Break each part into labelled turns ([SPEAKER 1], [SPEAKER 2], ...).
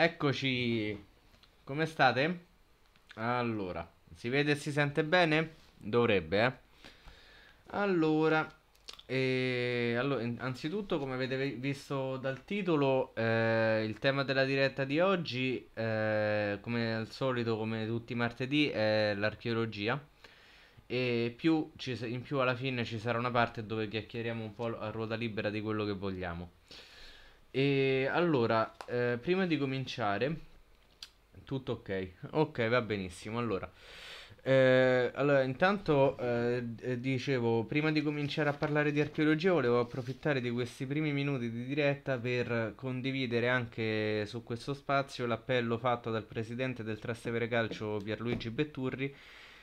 [SPEAKER 1] Eccoci. Come state? Allora, si vede e si sente bene? Dovrebbe, eh. Allora, e, eh, allora anzitutto, come avete visto dal titolo, eh, il tema della diretta di oggi, eh, come al solito, come tutti i martedì, è l'archeologia. E più ci, in più alla fine ci sarà una parte dove chiacchieriamo un po' a ruota libera di quello che vogliamo. E allora, eh, prima di cominciare, tutto ok, ok, va benissimo. Allora, eh, allora intanto eh, dicevo, prima di cominciare a parlare di archeologia, volevo approfittare di questi primi minuti di diretta per condividere anche su questo spazio l'appello fatto dal presidente del Trastevere Calcio Pierluigi Betturri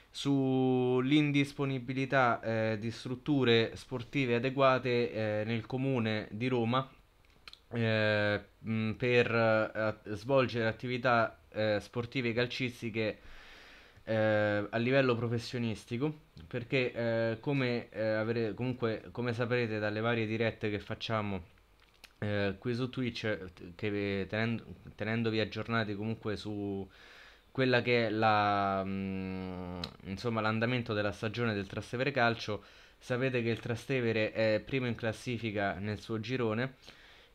[SPEAKER 1] sull'indisponibilità eh, di strutture sportive adeguate eh, nel comune di Roma eh, per eh, svolgere attività eh, sportive calcistiche eh, a livello professionistico perché eh, come, avere, comunque, come saprete dalle varie dirette che facciamo qui su Twitch che tenendo, tenendovi aggiornati comunque su quella che è la, mh, insomma, l'andamento della stagione del Trastevere Calcio sapete che il Trastevere è primo in classifica nel suo girone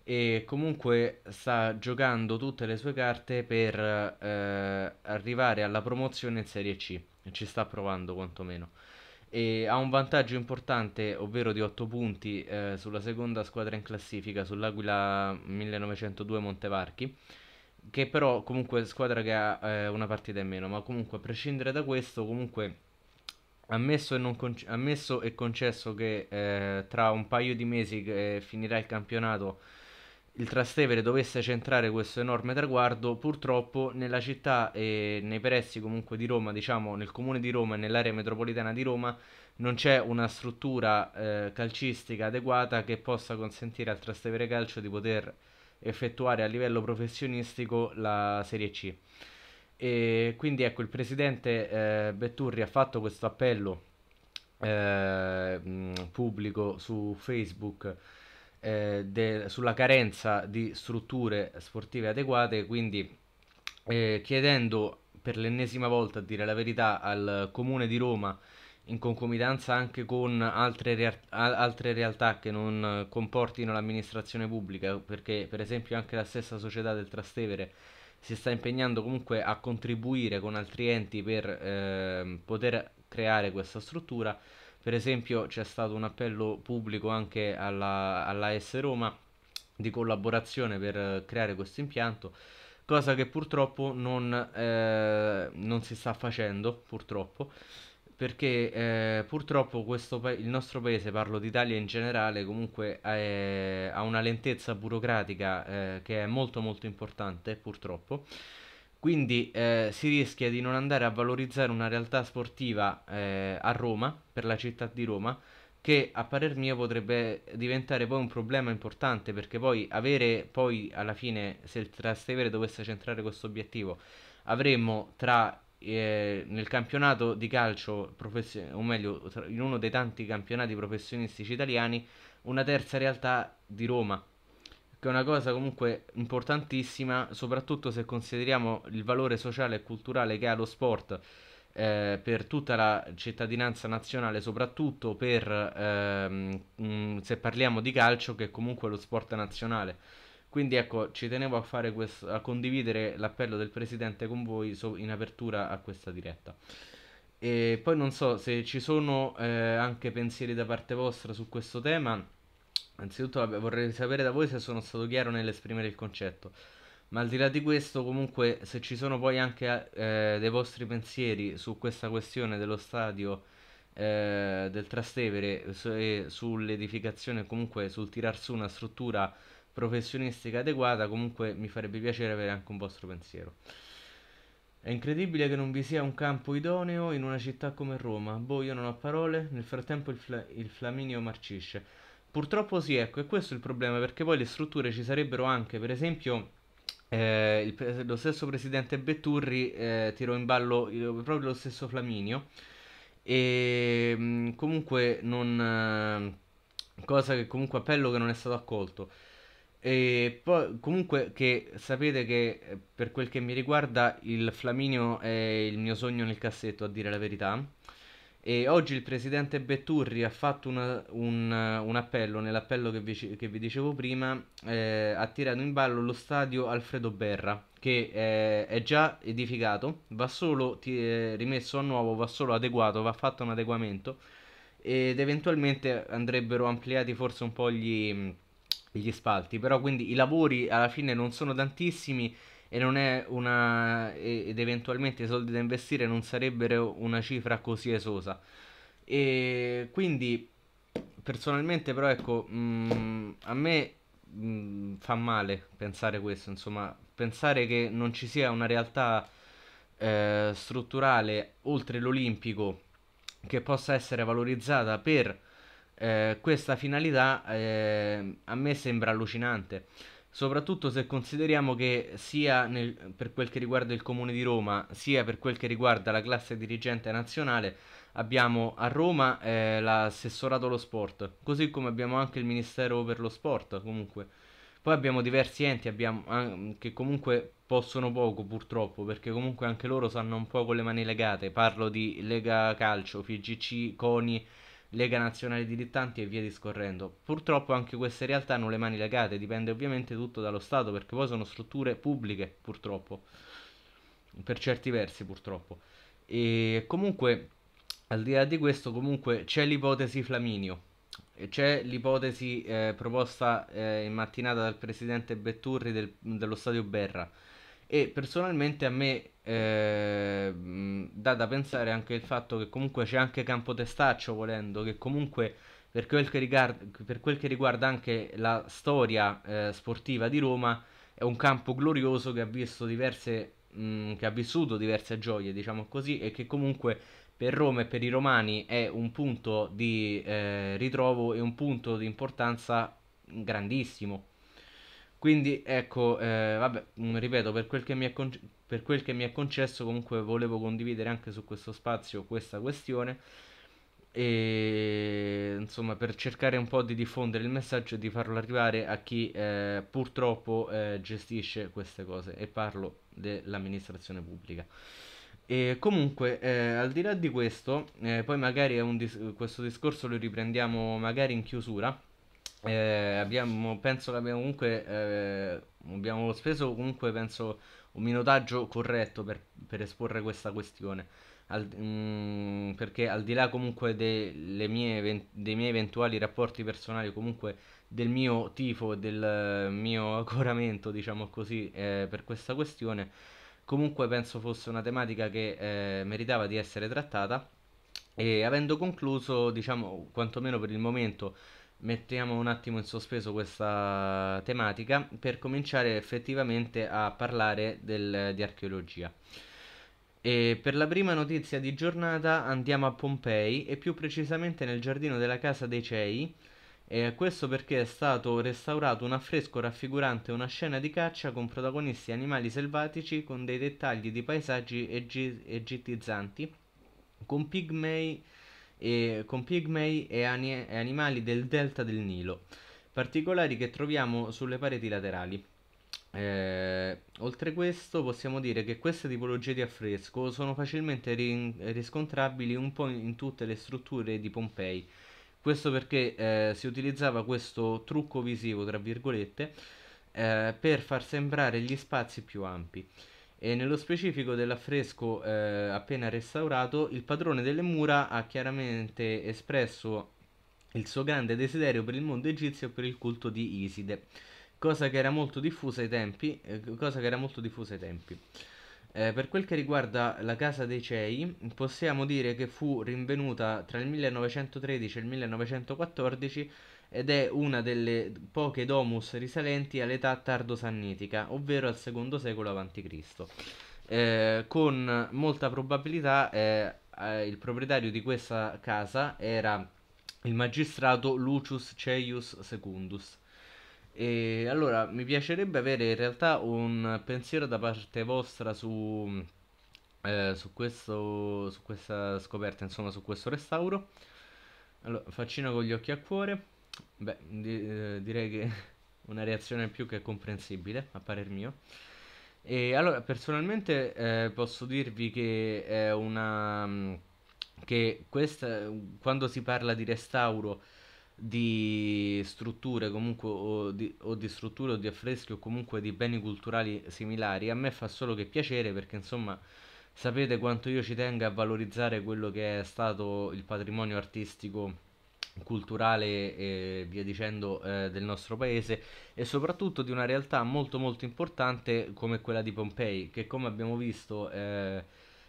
[SPEAKER 1] e comunque sta giocando tutte le sue carte per eh, arrivare alla promozione in Serie C, ci sta provando quantomeno. E ha un vantaggio importante, ovvero di 8 punti eh, sulla seconda squadra in classifica, sull'Aquila 1902 Montevarchi, che però comunque è squadra che ha eh, una partita in meno, ma comunque a prescindere da questo, comunque Ammesso e, conce- ammesso e, concesso che eh, tra un paio di mesi che eh, finirà il campionato il Trastevere dovesse centrare questo enorme traguardo, purtroppo nella città e nei pressi comunque di Roma, diciamo nel comune di Roma e nell'area metropolitana di Roma, non c'è una struttura eh, calcistica adeguata che possa consentire al Trastevere Calcio di poter effettuare a livello professionistico la Serie C. E quindi ecco, il presidente eh, Betturri ha fatto questo appello eh, pubblico su Facebook eh, de, sulla carenza di strutture sportive adeguate, quindi eh, chiedendo per l'ennesima volta, a dire la verità, al Comune di Roma, in concomitanza anche con altre, rea- altre realtà che non comportino l'amministrazione pubblica, perché per esempio anche la stessa società del Trastevere si sta impegnando comunque a contribuire con altri enti per eh, poter creare questa struttura per esempio c'è stato un appello pubblico anche alla, all'AS Roma di collaborazione per creare questo impianto, cosa che purtroppo non, eh, non si sta facendo, purtroppo, perché eh, purtroppo pa- il nostro paese, parlo d'Italia in generale, comunque è, eh, ha una lentezza burocratica eh, che è molto molto importante, purtroppo. Quindi eh, si rischia di non andare a valorizzare una realtà sportiva eh, a Roma, per la città di Roma, che a parer mio potrebbe diventare poi un problema importante perché poi avere poi alla fine se il Trastevere dovesse centrare questo obiettivo avremmo tra eh, nel campionato di calcio o meglio in uno dei tanti campionati professionistici italiani una terza realtà di Roma che è una cosa comunque importantissima, soprattutto se consideriamo il valore sociale e culturale che ha lo sport eh, per tutta la cittadinanza nazionale, soprattutto per ehm, mh, mm, se parliamo di calcio, che è comunque lo sport nazionale. Quindi ecco, ci tenevo a, fare questo, a condividere l'appello del Presidente con voi so- in apertura a questa diretta. E poi non so se ci sono eh, anche pensieri da parte vostra su questo tema Anzitutto vabbè, vorrei sapere da voi se sono stato chiaro nell'esprimere il concetto. Ma al di là di questo, comunque, se ci sono poi anche eh, dei vostri pensieri su questa questione dello stadio eh, del Trastevere e sull'edificazione, comunque sul tirar su una struttura professionistica adeguata, comunque mi farebbe piacere avere anche un vostro pensiero. È incredibile che non vi sia un campo idoneo in una città come Roma. Boh, io non ho parole. Nel frattempo il, fla- il Flaminio marcisce. Purtroppo sì, ecco, e questo è il problema, perché poi le strutture ci sarebbero anche, per esempio... Eh, il, lo stesso presidente Betturri eh, tirò in ballo il, eh, proprio lo stesso Flaminio e ehm, comunque non eh, cosa che comunque appello che non è stato accolto e poi comunque che sapete che eh, per quel che mi riguarda il Flaminio è il mio sogno nel cassetto a dire la verità e oggi il presidente Betturri ha fatto una, un, un, appello, nell'appello che vi, che vi dicevo prima, eh, ha tirato in ballo lo stadio Alfredo Berra, che eh, è già edificato, va solo ti, eh, rimesso a nuovo, va solo adeguato, va fatto un adeguamento ed eventualmente andrebbero ampliati forse un po' gli, gli spalti, però quindi i lavori alla fine non sono tantissimi e non è una ed eventualmente i soldi da investire non sarebbero una cifra così esosa e quindi personalmente però ecco mh, mm, a me mh, mm, fa male pensare questo insomma pensare che non ci sia una realtà eh, strutturale oltre l'olimpico che possa essere valorizzata per eh, questa finalità eh, a me sembra allucinante soprattutto se consideriamo che sia nel, per quel che riguarda il Comune di Roma, sia per quel che riguarda la classe dirigente nazionale, abbiamo a Roma eh, l'assessorato allo sport, così come abbiamo anche il Ministero per lo Sport comunque. Poi abbiamo diversi enti abbiamo, eh, che comunque possono poco purtroppo, perché comunque anche loro sanno un po' con le mani legate, parlo di Lega Calcio, FIGC, CONI, Lega Nazionale Dilettanti e via discorrendo. Purtroppo anche queste realtà hanno le mani legate, dipende ovviamente tutto dallo Stato, perché poi sono strutture pubbliche, purtroppo. Per certi versi, purtroppo. E comunque, al di là di questo, comunque c'è l'ipotesi Flaminio. C'è l'ipotesi eh, proposta eh, in mattinata dal presidente Betturri del, dello stadio Berra e personalmente a me eh, dà da pensare anche il fatto che comunque c'è anche Campo Testaccio volendo, che comunque per quel che riguarda, quel che riguarda anche la storia eh, sportiva di Roma è un campo glorioso che ha visto diverse che ha vissuto diverse gioie, diciamo così, e che comunque per Roma e per i romani è un punto di eh, ritrovo e un punto di importanza grandissimo. Quindi ecco, eh, vabbè, mm, ripeto, per quel, con- per quel, che mi è concesso comunque volevo condividere anche su questo spazio questa questione e insomma per cercare un po' di diffondere il messaggio e di farlo arrivare a chi eh, purtroppo eh, gestisce queste cose e parlo dell'amministrazione pubblica. E comunque, eh, al di là di questo, eh, poi magari dis- questo discorso lo riprendiamo magari in chiusura, eh, abbiamo, penso che abbiamo comunque eh, abbiamo speso comunque penso un minutaggio corretto per, per esporre questa questione al, mh, mm, perché al di là comunque de, mie, dei miei eventuali rapporti personali comunque del mio tifo e del mio accoramento diciamo così eh, per questa questione comunque penso fosse una tematica che eh, meritava di essere trattata e avendo concluso diciamo quantomeno per il momento mettiamo un attimo in sospeso questa tematica per cominciare effettivamente a parlare del, di archeologia. E per la prima notizia di giornata andiamo a Pompei e più precisamente nel giardino della Casa dei Cei. Eh, questo perché è stato restaurato un affresco raffigurante una scena di caccia con protagonisti animali selvatici con dei dettagli di paesaggi eg- con pigmei e, con pigmei e, ani- e animali del delta del Nilo, particolari che troviamo sulle pareti laterali. Eh, oltre questo possiamo dire che queste tipologie di affresco sono facilmente rin- riscontrabili un po' in tutte le strutture di Pompei. Questo perché eh, si utilizzava questo trucco visivo, tra virgolette, eh, per far sembrare gli spazi più ampi e nello specifico dell'affresco eh, appena restaurato il padrone delle mura ha chiaramente espresso il suo grande desiderio per il mondo egizio e per il culto di Iside, cosa che era molto diffusa ai tempi. Eh, diffusa ai tempi. Eh, per quel che riguarda la casa dei Cei, possiamo dire che fu rinvenuta tra il 1913 e il 1914 ed è una delle poche domus risalenti all'età tardo-sannitica, ovvero al secondo secolo a.C. Eh, con molta probabilità eh, eh, il proprietario di questa casa era il magistrato Lucius Ceius Secundus. E allora mi piacerebbe avere in realtà un pensiero da parte vostra su, eh, su, questo, su questa scoperta, insomma su questo restauro. Allora, faccino con gli occhi a cuore. Beh, di eh, direi che una reazione più che comprensibile, a parer mio. E allora, personalmente eh, posso dirvi che è una... Mm, che questa, quando si parla di restauro di strutture comunque o di, o di strutture o di affreschi o comunque di beni culturali similari, a me fa solo che piacere perché insomma sapete quanto io ci tenga a valorizzare quello che è stato il patrimonio artistico culturale e via dicendo eh, del nostro paese e soprattutto di una realtà molto molto importante come quella di Pompei che come abbiamo visto eh,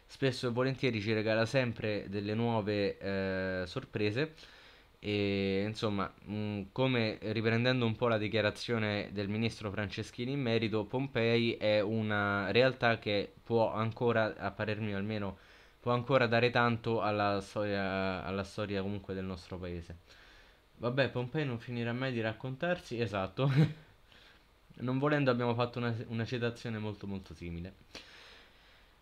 [SPEAKER 1] spesso e volentieri ci regala sempre delle nuove eh, sorprese e insomma mh, mm, come riprendendo un po' la dichiarazione del ministro Franceschini in merito Pompei è una realtà che può ancora a parer mio almeno può ancora dare tanto alla storia, alla storia comunque del nostro paese. Vabbè, Pompei non finirà mai di raccontarsi, esatto. non volendo abbiamo fatto una, una citazione molto molto simile.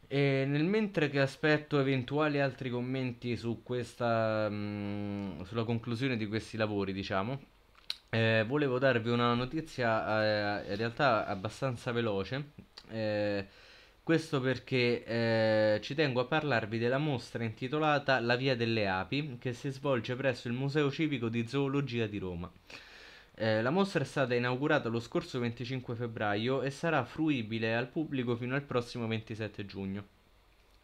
[SPEAKER 1] E nel mentre che aspetto eventuali altri commenti su questa, mh, mm, sulla conclusione di questi lavori, diciamo, eh, volevo darvi una notizia eh, in realtà abbastanza veloce. Eh, questo perché eh, ci tengo a parlarvi della mostra intitolata La Via delle Api che si svolge presso il Museo Civico di Zoologia di Roma. Eh, la mostra è stata inaugurata lo scorso 25 febbraio e sarà fruibile al pubblico fino al prossimo 27 giugno.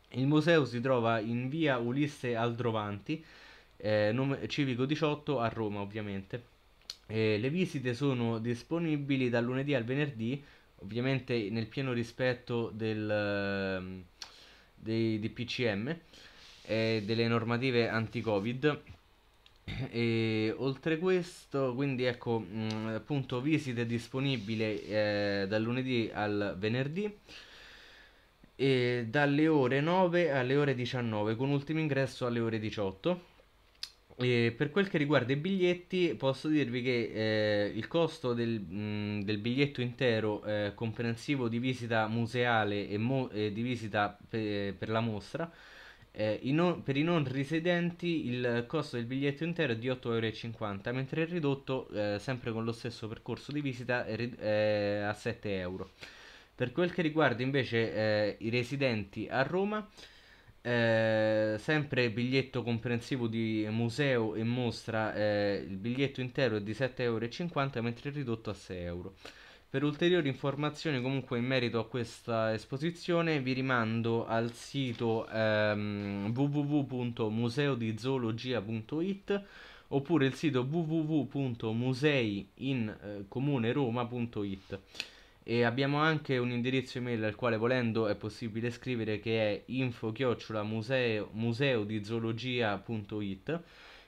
[SPEAKER 1] Il museo si trova in via Ulisse Aldrovanti, eh, nome, civico 18 a Roma ovviamente. Eh, le visite sono disponibili dal lunedì al venerdì ovviamente nel pieno rispetto del, ehm, dei, DPCM e delle normative anti-Covid. E oltre questo, quindi ecco mh, mm, appunto visite disponibile eh, dal lunedì al venerdì e dalle ore 9 alle ore 19 con ultimo ingresso alle ore 18 e per quel che riguarda i biglietti, posso dirvi che eh, il costo del, mh, mm, del biglietto intero eh, comprensivo di visita museale e, mo- e di visita pe- per la mostra, eh, non- per i non residenti il costo del biglietto intero è di 8,50 euro, mentre il ridotto, eh, sempre con lo stesso percorso di visita, è, rid- è a 7€. Per quel che riguarda invece eh, i residenti a Roma, eh, sempre biglietto comprensivo di museo e mostra, eh, il biglietto intero è di 7,50 euro mentre ridotto a 6 euro. Per ulteriori informazioni comunque in merito a questa esposizione vi rimando al sito ehm, www.museodizoologia.it oppure il sito www.museiincomuneroma.it e abbiamo anche un indirizzo email al quale volendo è possibile scrivere che è info museo, museodizoologia.it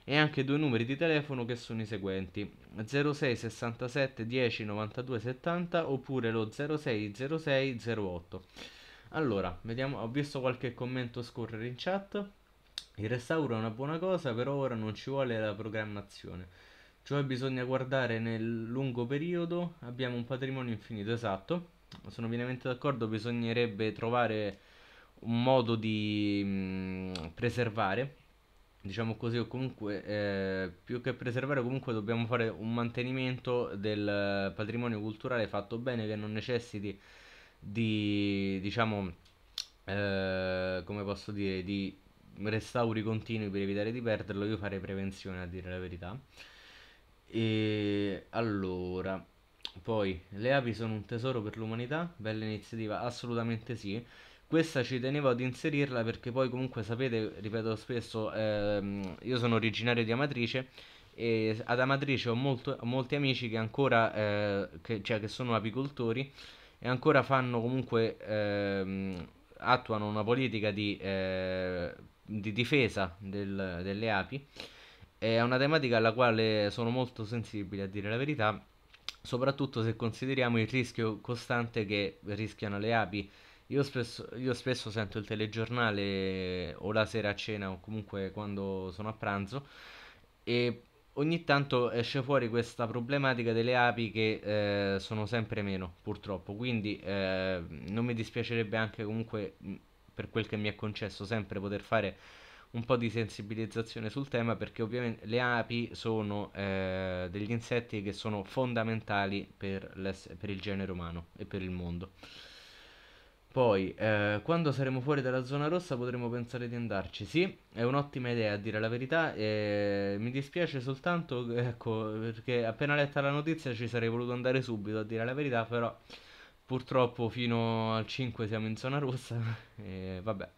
[SPEAKER 1] e anche due numeri di telefono che sono i seguenti 06 67 10 92 70 oppure lo 06 06 08 allora vediamo ho visto qualche commento scorrere in chat il restauro è una buona cosa però ora non ci vuole la programmazione cioè bisogna guardare nel lungo periodo, abbiamo un patrimonio infinito, esatto. Sono pienamente d'accordo, bisognerebbe trovare un modo di mh, mm, preservare, diciamo così, o comunque eh, più che preservare comunque dobbiamo fare un mantenimento del patrimonio culturale fatto bene che non necessiti di, diciamo, eh, come posso dire, di restauri continui per evitare di perderlo, io farei prevenzione a dire la verità. E allora, poi le api sono un tesoro per l'umanità? Bella iniziativa, assolutamente sì. Questa ci tenevo ad inserirla perché poi comunque sapete, ripeto spesso, ehm, io sono originario di Amatrice e ad Amatrice ho, molto, ho molti amici che ancora, eh, che, cioè che sono apicoltori e ancora fanno comunque, ehm, attuano una politica di, eh, di difesa del, delle api è una tematica alla quale sono molto sensibile, a dire la verità, soprattutto se consideriamo il rischio costante che rischiano le api. Io spesso, io spesso sento il telegiornale o la sera a cena o comunque quando sono a pranzo e ogni tanto esce fuori questa problematica delle api che eh, sono sempre meno, purtroppo. Quindi eh, non mi dispiacerebbe anche comunque, mm, per quel che mi è concesso, sempre poter fare un po' di sensibilizzazione sul tema perché ovviamente le api sono eh, degli insetti che sono fondamentali per, per, il genere umano e per il mondo. Poi, eh, quando saremo fuori dalla zona rossa potremo pensare di andarci. Sì, è un'ottima idea, a dire la verità. Eh, mi dispiace soltanto, ecco, perché appena letta la notizia ci sarei voluto andare subito, a dire la verità, però purtroppo fino al 5 siamo in zona rossa. E vabbè.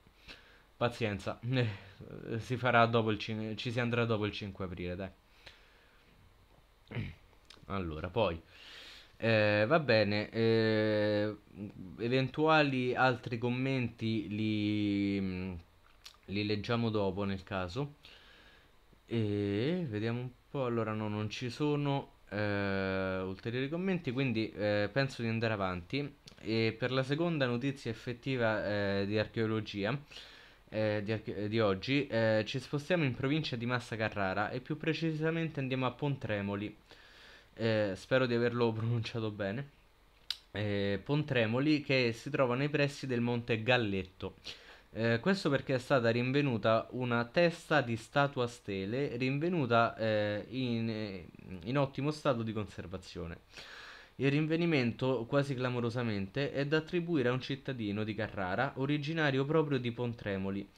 [SPEAKER 1] Pazienza, eh, si farà dopo il cin- ci si andrà dopo il 5 aprile, dai. Allora, poi eh, va bene, eh, eventuali altri commenti li, li, leggiamo dopo nel caso. E vediamo un po', allora no, non ci sono eh, ulteriori commenti, quindi eh, penso di andare avanti. E per la seconda notizia effettiva eh, di archeologia, eh, di, eh, di, oggi eh, ci spostiamo in provincia di Massa Carrara e più precisamente andiamo a Pontremoli. Eh, spero di averlo pronunciato bene. Eh, Pontremoli che si trova nei pressi del Monte Galletto. Eh, questo perché è stata rinvenuta una testa di statua stele rinvenuta in, in ottimo stato di conservazione. Il rinvenimento, quasi clamorosamente, è da attribuire a un cittadino di Carrara, originario proprio di Pontremoli,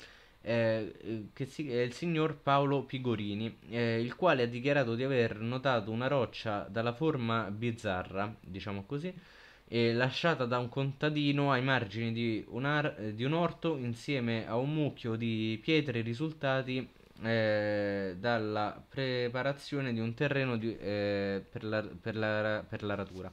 [SPEAKER 1] eh, eh, che si, è il signor Paolo Pigorini, eh, il quale ha dichiarato di aver notato una roccia dalla forma bizzarra, diciamo così, eh, lasciata da un contadino ai margini di un, ar- eh, di un orto insieme a un mucchio di pietre risultati eh, dalla preparazione di un terreno di, eh, per, la, per, la, per, la, ratura.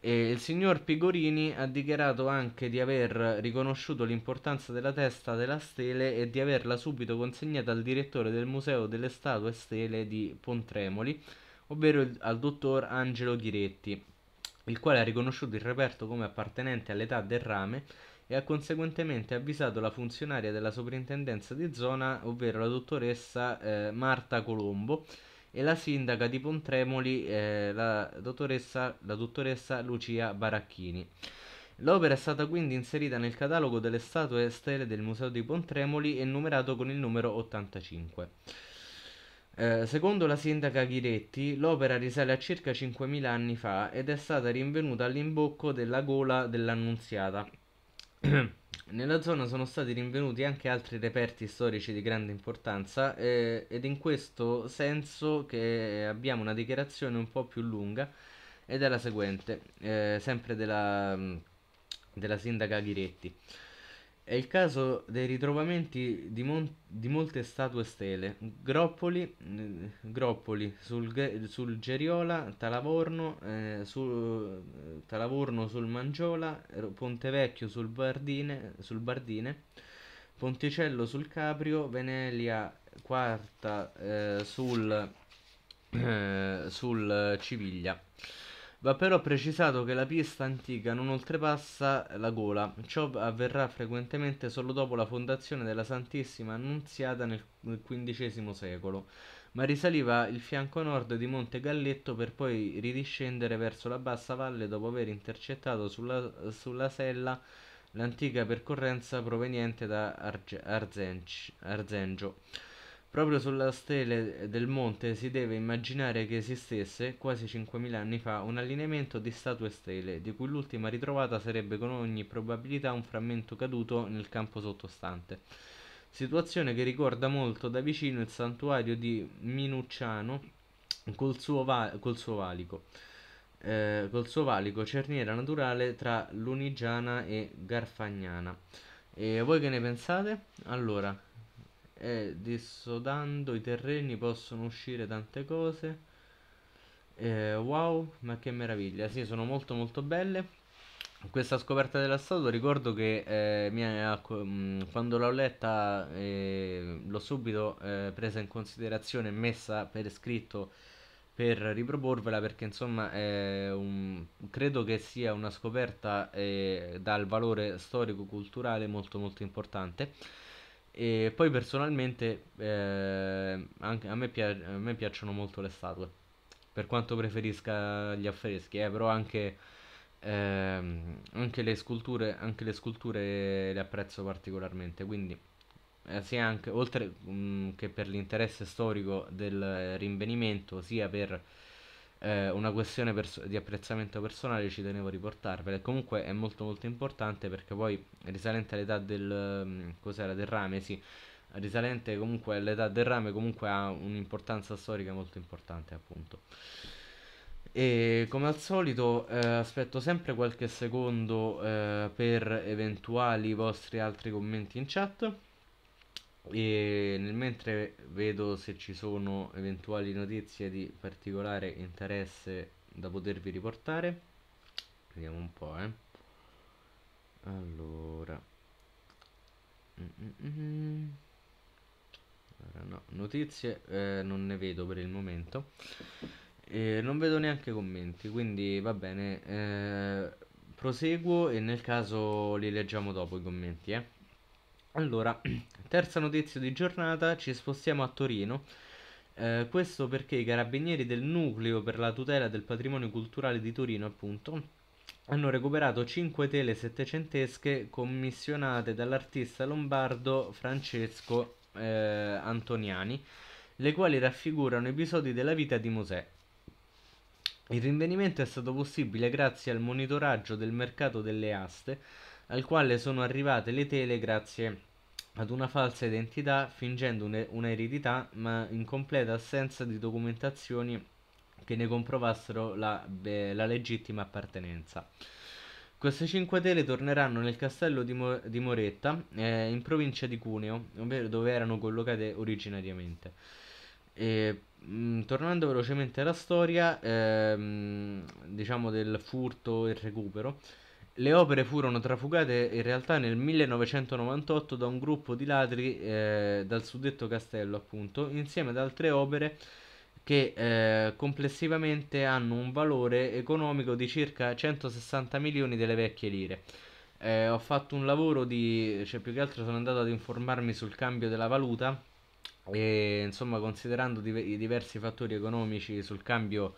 [SPEAKER 1] E il signor Pigorini ha dichiarato anche di aver riconosciuto l'importanza della testa della stele e di averla subito consegnata al direttore del Museo delle Statue e Stele di Pontremoli, ovvero il, al dottor Angelo Ghiretti, il quale ha riconosciuto il reperto come appartenente all'età del rame e ha conseguentemente avvisato la funzionaria della soprintendenza di zona, ovvero la dottoressa eh, Marta Colombo, e la sindaca di Pontremoli, eh, la, dottoressa, la dottoressa Lucia Baracchini. L'opera è stata quindi inserita nel catalogo delle statue stele del Museo di Pontremoli e numerato con il numero 85. Eh, secondo la sindaca Ghiretti, l'opera risale a circa 5.000 anni fa ed è stata rinvenuta all'imbocco della gola dell'Annunziata, Nella zona sono stati rinvenuti anche altri reperti storici di grande importanza eh, ed in questo senso che abbiamo una dichiarazione un po' più lunga ed è la seguente, eh, sempre della, mm, della sindaca Ghiretti. È il caso dei ritrovamenti di, mon- di molte statue stele, Groppoli, eh, Groppoli sul, ge- sul, Geriola, Talavorno, eh, sul, eh, Talavorno sul Mangiola, eh, Pontevecchio sul Bardine, sul Bardine, Ponticello sul Caprio, Venelia Quarta eh, sul, eh, sul Civiglia. Va però precisato che la pista antica non oltrepassa la gola, ciò avverrà frequentemente solo dopo la fondazione della Santissima Annunziata nel XV secolo, ma risaliva il fianco nord di Monte Galletto per poi ridiscendere verso la bassa valle dopo aver intercettato sulla, sulla sella l'antica percorrenza proveniente da Arge, Arzengio. Proprio sulla stele del monte si deve immaginare che esistesse, quasi 5.000 anni fa, un allineamento di statue stele, di cui l'ultima ritrovata sarebbe con ogni probabilità un frammento caduto nel campo sottostante. Situazione che ricorda molto da vicino il santuario di Minucciano col suo, va- col suo valico. Eh, col suo valico cerniera naturale tra Lunigiana e Garfagnana. E voi che ne pensate? Allora, e dissodando i terreni possono uscire tante cose. Eh, wow, ma che meraviglia! Sì, sono molto molto belle. Questa scoperta della statua ricordo che eh, mia, mm, quando l'ho letta eh, l'ho subito eh, presa in considerazione e messa per scritto per riproporvela perché insomma un, credo che sia una scoperta eh, dal valore storico-culturale molto molto importante. E poi personalmente eh, anche a me, pia- a, me piacciono molto le statue, per quanto preferisca gli affreschi, eh, però anche, ehm, anche, le sculture, anche le sculture le apprezzo particolarmente, quindi eh, sia anche, oltre mh, mm, che per l'interesse storico del rinvenimento, sia per eh, una questione perso- di apprezzamento personale ci tenevo a riportarvela. Comunque è molto molto importante perché poi risalente all'età del mm, cos'era del rame, sì. Risalente comunque all'età del rame comunque ha un'importanza storica molto importante, appunto. E come al solito eh, aspetto sempre qualche secondo eh, per eventuali vostri altri commenti in chat. E nel mentre vedo se ci sono eventuali notizie di particolare interesse da potervi riportare. Vediamo un po', eh. Allora. allora no, notizie eh, non ne vedo per il momento. E non vedo neanche commenti, quindi va bene. Eh, proseguo e nel caso li leggiamo dopo i commenti, eh. Allora, terza notizia di giornata, ci spostiamo a Torino. Eh, questo perché i carabinieri del nucleo per la tutela del patrimonio culturale di Torino, appunto, hanno recuperato 5 tele settecentesche commissionate dall'artista lombardo Francesco eh, Antoniani, le quali raffigurano episodi della vita di Mosè. Il rinvenimento è stato possibile grazie al monitoraggio del mercato delle aste, al quale sono arrivate le tele grazie ad una falsa identità fingendo un'e- un'eredità ma in completa assenza di documentazioni che ne comprovassero la, beh, la legittima appartenenza. Queste cinque tele torneranno nel castello di, Mo- di Moretta, eh, in provincia di Cuneo, ovvero dove erano collocate originariamente. E, mh, mm, tornando velocemente alla storia, ehm, diciamo del furto e recupero, le opere furono trafugate in realtà nel 1998 da un gruppo di ladri eh, dal suddetto castello, appunto, insieme ad altre opere che eh, complessivamente hanno un valore economico di circa 160 milioni delle vecchie lire. Eh, ho fatto un lavoro di, cioè più che altro sono andato ad informarmi sul cambio della valuta e insomma considerando div- i diversi fattori economici sul cambio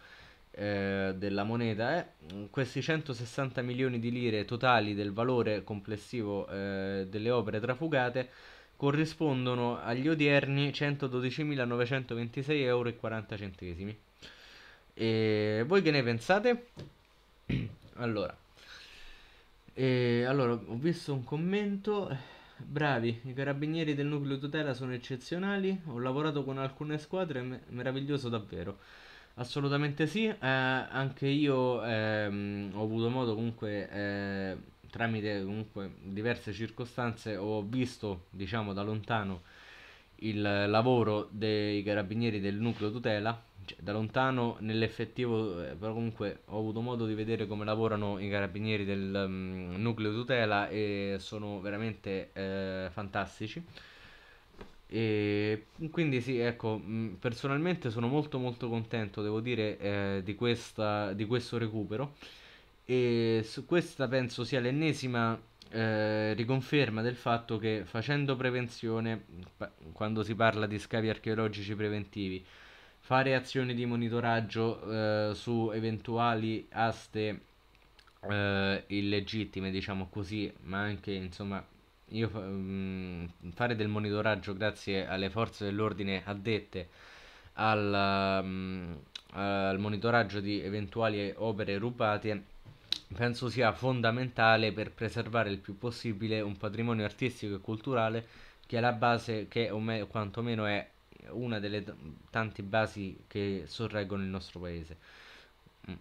[SPEAKER 1] eh, della moneta è eh, questi 160 milioni di lire totali del valore complessivo eh, delle opere trafugate corrispondono agli odierni 112.926,40 euro. E voi che ne pensate? allora, e allora, ho visto un commento. Bravi, i carabinieri del nucleo tutela sono eccezionali. Ho lavorato con alcune squadre, meraviglioso davvero. Assolutamente sì, eh, anche io ehm, ho avuto modo comunque eh, tramite comunque diverse circostanze ho visto diciamo da lontano il lavoro dei carabinieri del nucleo tutela, cioè, da lontano nell'effettivo eh, però comunque ho avuto modo di vedere come lavorano i carabinieri del um, nucleo tutela e sono veramente eh, fantastici. E quindi sì, ecco, mm, personalmente sono molto molto contento, devo dire, eh, di, questa, di questo recupero. E su questa penso sia l'ennesima eh, riconferma del fatto che facendo prevenzione, quando si parla di scavi archeologici preventivi, fare azioni di monitoraggio eh, su eventuali aste eh, illegittime, diciamo così, ma anche insomma io, mh, mm, fare del monitoraggio grazie alle forze dell'ordine addette al, mh, mm, al monitoraggio di eventuali opere rubate penso sia fondamentale per preservare il più possibile un patrimonio artistico e culturale che è la base, che o me, quantomeno è una delle t- tante basi che sorreggono il nostro paese. Mm.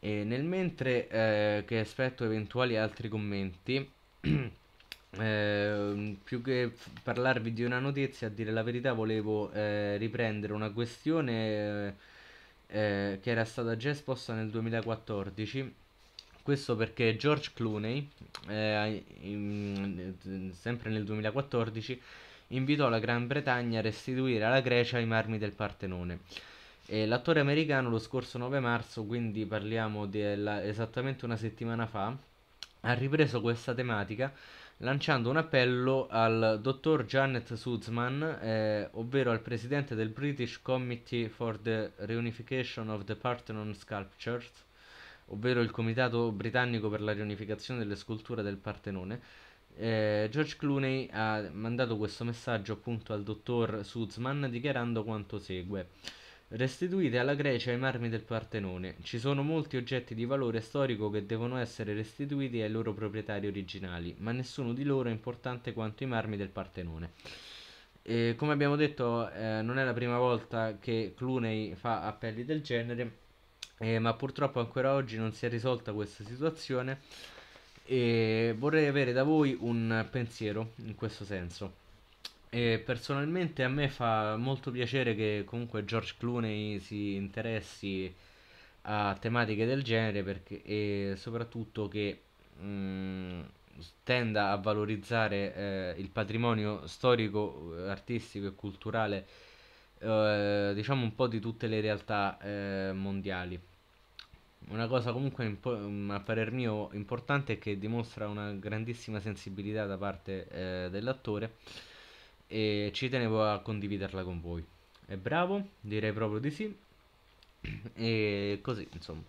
[SPEAKER 1] E nel mentre eh, che aspetto eventuali altri commenti, Ehm, più che parlarvi di una notizia, a dire la verità, volevo eh, riprendere una questione eh, eh che era stata già esposta nel 2014. Questo perché George Clooney, eh, in, sempre nel 2014, invitò la Gran Bretagna a restituire alla Grecia i marmi del Partenone. E l'attore americano lo scorso 9 marzo, quindi parliamo di esattamente una settimana fa, ha ripreso questa tematica lanciando un appello al dottor Janet Sudsman, eh, ovvero al presidente del British Committee for the Reunification of the Parthenon Sculptures, ovvero il Comitato Britannico per la Riunificazione delle Sculture del Partenone. Eh, George Clooney ha mandato questo messaggio appunto al dottor Sudsman dichiarando quanto segue. Restituite alla Grecia i marmi del Partenone. Ci sono molti oggetti di valore storico che devono essere restituiti ai loro proprietari originali, ma nessuno di loro è importante quanto i marmi del Partenone. E come abbiamo detto, eh, non è la prima volta che Cluny fa appelli del genere, eh, ma purtroppo ancora oggi non si è risolta questa situazione e vorrei avere da voi un pensiero in questo senso. E personalmente a me fa molto piacere che comunque George Clooney si interessi a tematiche del genere perché, e soprattutto che mh, mm, tenda a valorizzare eh, il patrimonio storico, eh, artistico e culturale eh, diciamo un po' di tutte le realtà eh, mondiali. Una cosa comunque mm, a parer mio importante è che dimostra una grandissima sensibilità da parte eh, dell'attore e ci tenevo a condividerla con voi. È bravo? Direi proprio di sì. E così, insomma.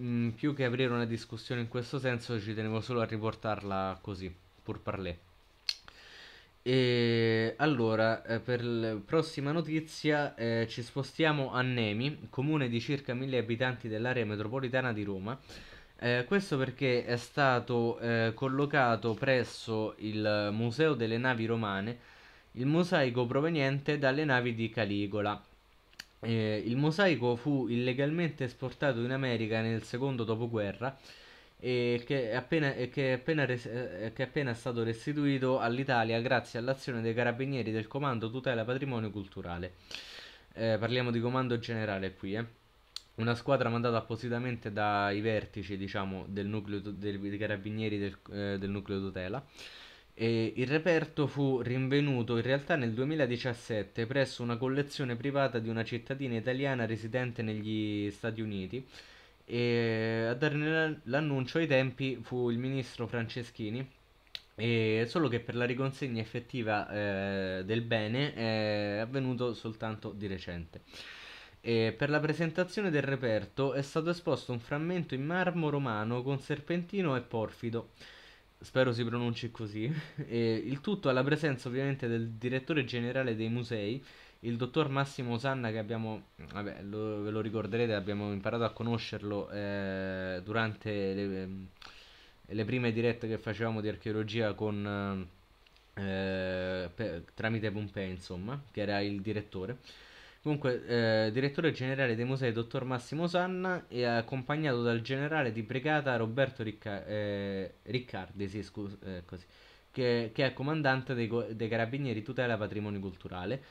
[SPEAKER 1] Mm, più che aprire una discussione in questo senso, ci tenevo solo a riportarla così, pur parlé. E allora, eh, per la prossima notizia eh, ci spostiamo a Nemi, comune di circa 1000 abitanti dell'area metropolitana di Roma. Eh, questo perché è stato eh, collocato presso il Museo delle Navi Romane il mosaico proveniente dalle navi di Caligola. Eh, il mosaico fu illegalmente esportato in America nel secondo dopoguerra e che è appena, che è appena, res, eh, che è appena stato restituito all'Italia grazie all'azione dei carabinieri del Comando Tutela Patrimonio Culturale. Eh, parliamo di comando generale qui, eh. una squadra mandata appositamente dai vertici diciamo, del nucleo, dei carabinieri del, eh, del nucleo tutela. E il reperto fu rinvenuto in realtà nel 2017 presso una collezione privata di una cittadina italiana residente negli Stati Uniti e a darne l'annuncio ai tempi fu il ministro Franceschini e solo che per la riconsegna effettiva eh, del bene è avvenuto soltanto di recente. E per la presentazione del reperto è stato esposto un frammento in marmo romano con serpentino e porfido spero si pronunci così, e il tutto alla presenza ovviamente del direttore generale dei musei, il dottor Massimo Sanna che abbiamo, vabbè, lo, ve lo ricorderete, abbiamo imparato a conoscerlo eh, durante le, ehm, le, prime dirette che facevamo di archeologia con, eh, pe, tramite Pompei, insomma, che era il direttore. Comunque, eh, direttore generale dei musei, dottor Massimo Sanna, è accompagnato dal generale di brigata Roberto Ricca- eh, Riccardi, sì, scusa, eh, così, che, che, è comandante dei, dei carabinieri tutela patrimonio culturale.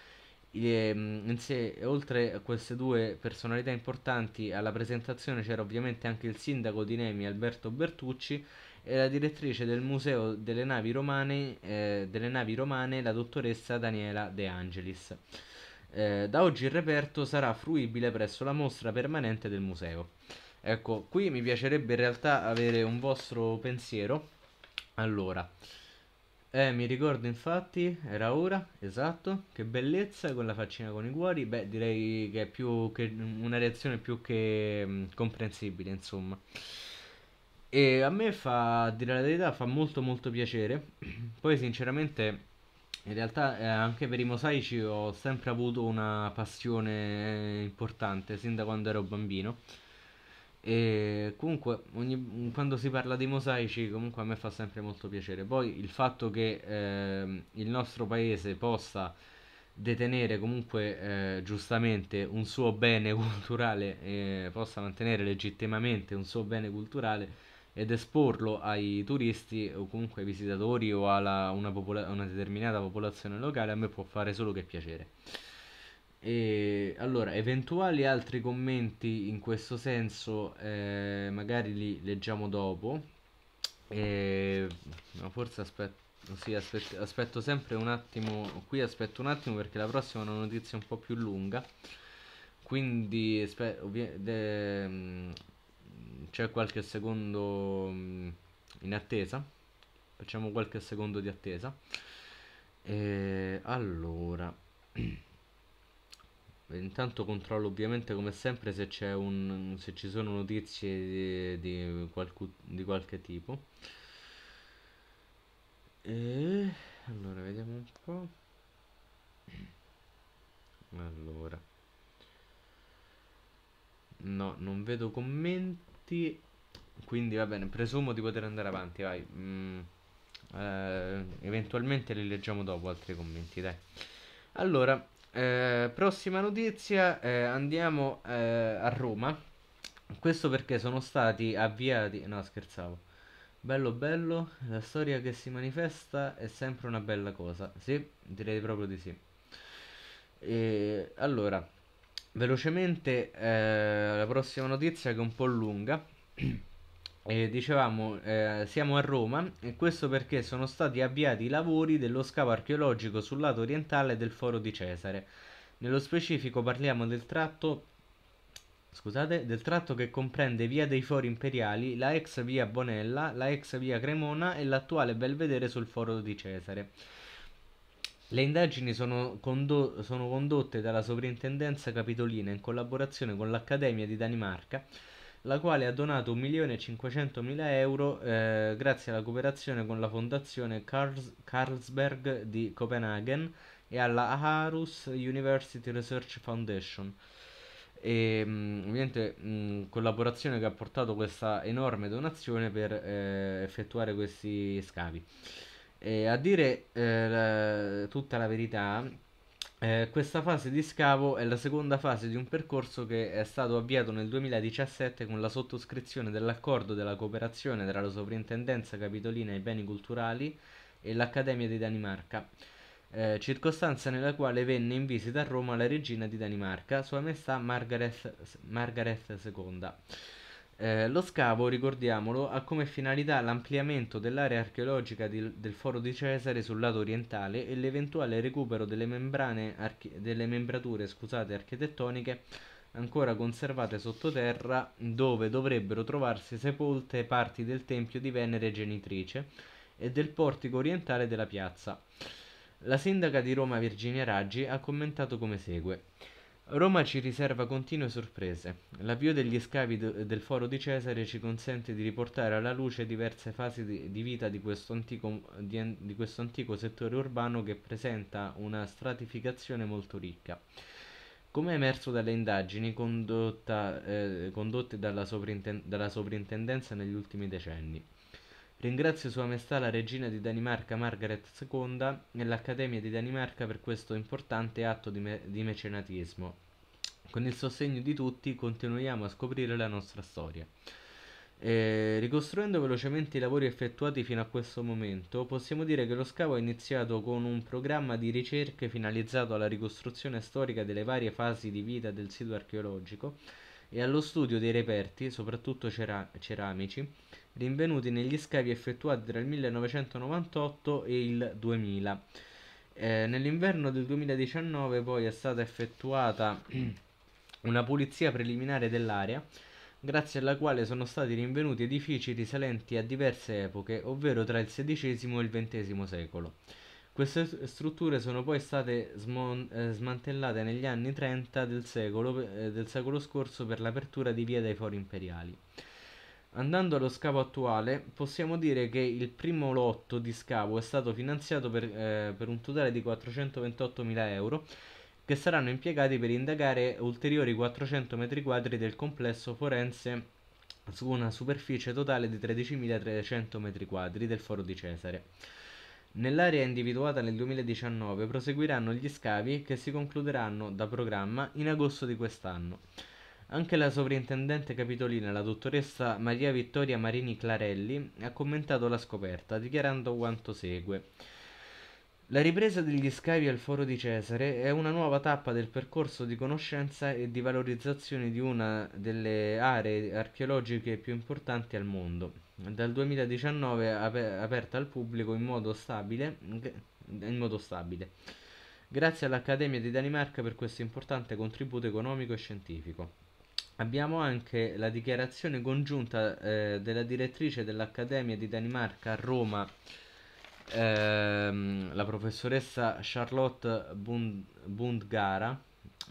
[SPEAKER 1] E, ehm, sé, oltre a queste due personalità importanti, alla presentazione c'era ovviamente anche il sindaco di Nemi, Alberto Bertucci, e la direttrice del Museo delle Navi Romane, eh, delle navi romane la dottoressa Daniela De Angelis. Eh, da oggi il reperto sarà fruibile presso la mostra permanente del museo. Ecco, qui mi piacerebbe in realtà avere un vostro pensiero. Allora, eh, mi ricordo infatti, era ora, esatto, che bellezza con la faccina con i cuori, beh direi che è più che una reazione più che mh, mm, comprensibile, insomma. E a me fa, a dire la verità, fa molto molto piacere. Poi sinceramente in realtà eh, anche per i mosaici ho sempre avuto una passione eh, importante sin da quando ero bambino. E comunque ogni, quando si parla di mosaici comunque a me fa sempre molto piacere. Poi il fatto che eh, il nostro paese possa detenere comunque eh, giustamente un suo bene culturale e eh, possa mantenere legittimamente un suo bene culturale ed esporlo ai turisti o comunque ai visitatori o a una, popola- una determinata popolazione locale a me può fare solo che piacere. E allora, eventuali altri commenti in questo senso, eh, magari li leggiamo dopo. E, no, forse aspetto. Sì, aspet- aspetto sempre un attimo. Qui aspetto un attimo perché la prossima è una notizia un po' più lunga. Quindi spe- ovvi- de- c'è qualche secondo mm, in attesa. Facciamo qualche secondo di attesa. E allora, intanto controllo ovviamente come sempre se, c'è un, se ci sono notizie di, di, qualcu, di qualche tipo. E allora, vediamo un po'. Allora. No, non vedo commenti tutti. Quindi va bene, presumo di poter andare avanti, vai. Mm, eh, eventualmente li leggiamo dopo altri commenti, dai. Allora, eh, prossima notizia, eh, andiamo eh, a Roma. Questo perché sono stati avviati... No, scherzavo. Bello bello, la storia che si manifesta è sempre una bella cosa. Sì, direi proprio di sì. E, allora, velocemente eh, la prossima notizia che è un po' lunga. E dicevamo, eh, siamo a Roma e questo perché sono stati avviati i lavori dello scavo archeologico sul lato orientale del foro di Cesare. Nello specifico parliamo del tratto, scusate, del tratto che comprende via dei Fori Imperiali, la ex via Bonella, la ex via Cremona e l'attuale Belvedere sul foro di Cesare. Le indagini sono, condo- sono condotte dalla Sovrintendenza Capitolina in collaborazione con l'Accademia di Danimarca, la quale ha donato 1.500.000 euro eh, grazie alla cooperazione con la Fondazione Karls- Carlsberg di Copenaghen e alla Aarhus University Research Foundation. E, ehm, mh, ovviamente mh, collaborazione che ha portato questa enorme donazione per eh, effettuare questi scavi. E a dire eh, la, tutta la verità, eh, questa fase di scavo è la seconda fase di un percorso che è stato avviato nel 2017 con la sottoscrizione dell'accordo della cooperazione tra la Sovrintendenza Capitolina ai Beni Culturali e l'Accademia di Danimarca, eh, circostanza nella quale venne in visita a Roma la regina di Danimarca, Sua Maestà Margaret, Margaret II. Eh, lo scavo, ricordiamolo, ha come finalità l'ampliamento dell'area archeologica di, del foro di Cesare sul lato orientale e l'eventuale recupero delle, arche- delle membrature scusate, architettoniche ancora conservate sottoterra dove dovrebbero trovarsi sepolte parti del tempio di Venere Genitrice e del portico orientale della piazza. La sindaca di Roma Virginia Raggi ha commentato come segue. Roma ci riserva continue sorprese. L'avvio degli scavi de- del Foro di Cesare ci consente di riportare alla luce diverse fasi di, di vita di questo, antico, di, di questo antico settore urbano che presenta una stratificazione molto ricca. Come emerso dalle indagini condotta, eh, condotte dalla, sovrinten- dalla, sovrintendenza negli ultimi decenni, Ringrazio Sua Maestà la Regina di Danimarca Margaret II e l'Accademia di Danimarca per questo importante atto di, me- di mecenatismo. Con il sostegno di tutti continuiamo a scoprire la nostra storia. Eh, ricostruendo velocemente i lavori effettuati fino a questo momento, possiamo dire che lo scavo è iniziato con un programma di ricerche finalizzato alla ricostruzione storica delle varie fasi di vita del sito archeologico e allo studio dei reperti, soprattutto cera- ceramici, rinvenuti negli scavi effettuati tra il 1998 e il 2000. Eh, nell'inverno del 2019 poi è stata effettuata una pulizia preliminare dell'area, grazie alla quale sono stati rinvenuti edifici risalenti a diverse epoche, ovvero tra il XVI e il XX secolo. Queste strutture sono poi state eh, smantellate negli anni 30 del secolo, eh, del secolo scorso per l'apertura di via dai fori imperiali. Andando allo scavo attuale, possiamo dire che il primo lotto di scavo è stato finanziato per, eh, per un totale di 428.000 euro che saranno impiegati per indagare ulteriori 400 metri quadri del complesso forense su una superficie totale di 13.300 metri quadri del foro di Cesare. Nell'area individuata nel 2019 proseguiranno gli scavi che si concluderanno da programma in agosto di quest'anno. Anche la sovrintendente capitolina, la dottoressa Maria Vittoria Marini Clarelli, ha commentato la scoperta, dichiarando quanto segue. La ripresa degli scavi al Foro di Cesare è una nuova tappa del percorso di conoscenza e di valorizzazione di una delle aree archeologiche più importanti al mondo, dal 2019 aperta al pubblico in modo stabile. In modo stabile. Grazie all'Accademia di Danimarca per questo importante contributo economico e scientifico. Abbiamo anche la dichiarazione congiunta eh, della direttrice dell'Accademia di Danimarca a Roma ehm, la professoressa Charlotte Bund- Bundgara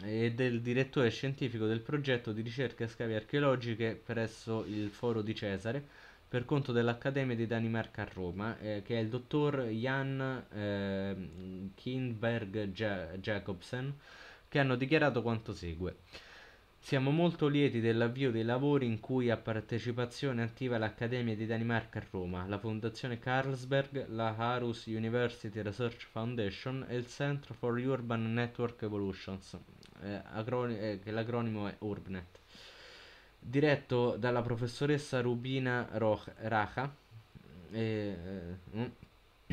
[SPEAKER 1] eh, e del direttore scientifico del progetto di ricerca e scavi archeologiche presso il Foro di Cesare per conto dell'Accademia di Danimarca a Roma, eh, che è il dottor Jan eh, Kindberg Jacobsen, che hanno dichiarato quanto segue. Siamo molto lieti dell'avvio dei lavori in cui ha partecipazione attiva l'Accademia di Danimarca a Roma, la Fondazione Carlsberg, la Aarhus University Research Foundation e il Center for Urban Network Evolutions, eh, acron- eh, che l'acronimo è URBNET, diretto dalla professoressa Rubina Roch- Racha. Eh, eh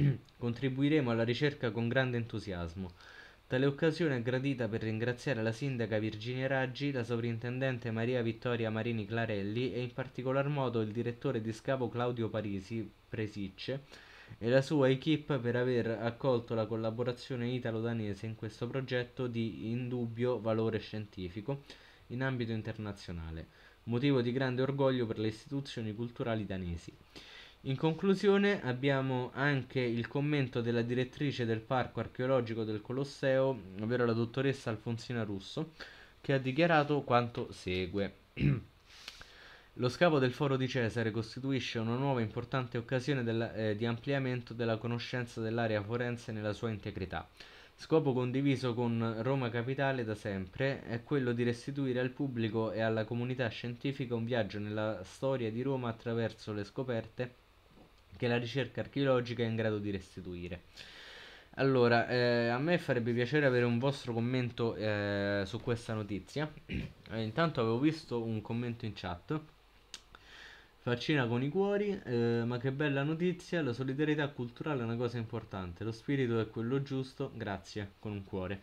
[SPEAKER 1] mm, contribuiremo alla ricerca con grande entusiasmo. Tale occasione è gradita per ringraziare la sindaca Virginia Raggi, la sovrintendente Maria Vittoria Marini Clarelli e in particolar modo il direttore di scavo Claudio Parisi, Presicce, e la sua equip per aver accolto la collaborazione italo-danese in questo progetto di indubbio valore scientifico in ambito internazionale, motivo di grande orgoglio per le istituzioni culturali danesi. In conclusione abbiamo anche il commento della direttrice del parco archeologico del Colosseo, ovvero la dottoressa Alfonsina Russo, che ha dichiarato quanto segue. Lo scavo del foro di Cesare costituisce una nuova importante occasione della, eh, di ampliamento della conoscenza dell'area forense nella sua integrità. Scopo condiviso con Roma Capitale da sempre è quello di restituire al pubblico e alla comunità scientifica un viaggio nella storia di Roma attraverso le scoperte che la ricerca archeologica è in grado di restituire. Allora, eh, a me farebbe piacere avere un vostro commento eh, su questa notizia. Eh, intanto avevo visto un commento in chat. Faccina con i cuori, eh, ma che bella notizia, la solidarietà culturale è una cosa importante, lo spirito è quello giusto, grazie, con un cuore.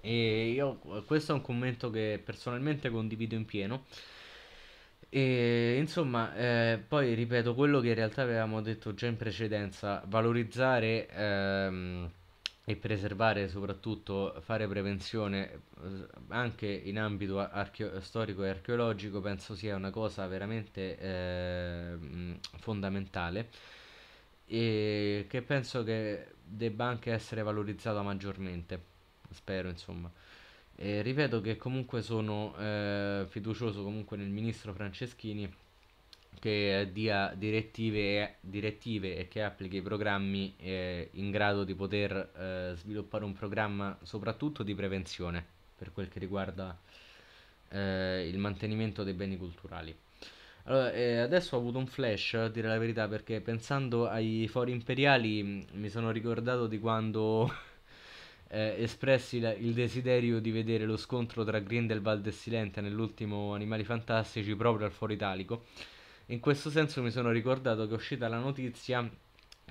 [SPEAKER 1] E io, questo è un commento che personalmente condivido in pieno e insomma, eh, poi ripeto quello che in realtà avevamo detto già in precedenza, valorizzare ehm, e preservare soprattutto, fare prevenzione eh, anche in ambito archeo- storico e archeologico penso sia una cosa veramente eh, fondamentale e che penso che debba anche essere valorizzata maggiormente, spero insomma. E ripeto che comunque sono eh, fiducioso comunque nel ministro Franceschini che dia direttive, direttive e che applichi i programmi eh, in grado di poter eh, sviluppare un programma soprattutto di prevenzione per quel che riguarda eh, il mantenimento dei beni culturali. Allora, eh, adesso ho avuto un flash, a dire la verità, perché pensando ai fori imperiali mm, mi sono ricordato di quando eh, espressi la, il desiderio di vedere lo scontro tra Grindelwald e Silente nell'ultimo Animali Fantastici proprio al Foro Italico. In questo senso mi sono ricordato che è uscita la notizia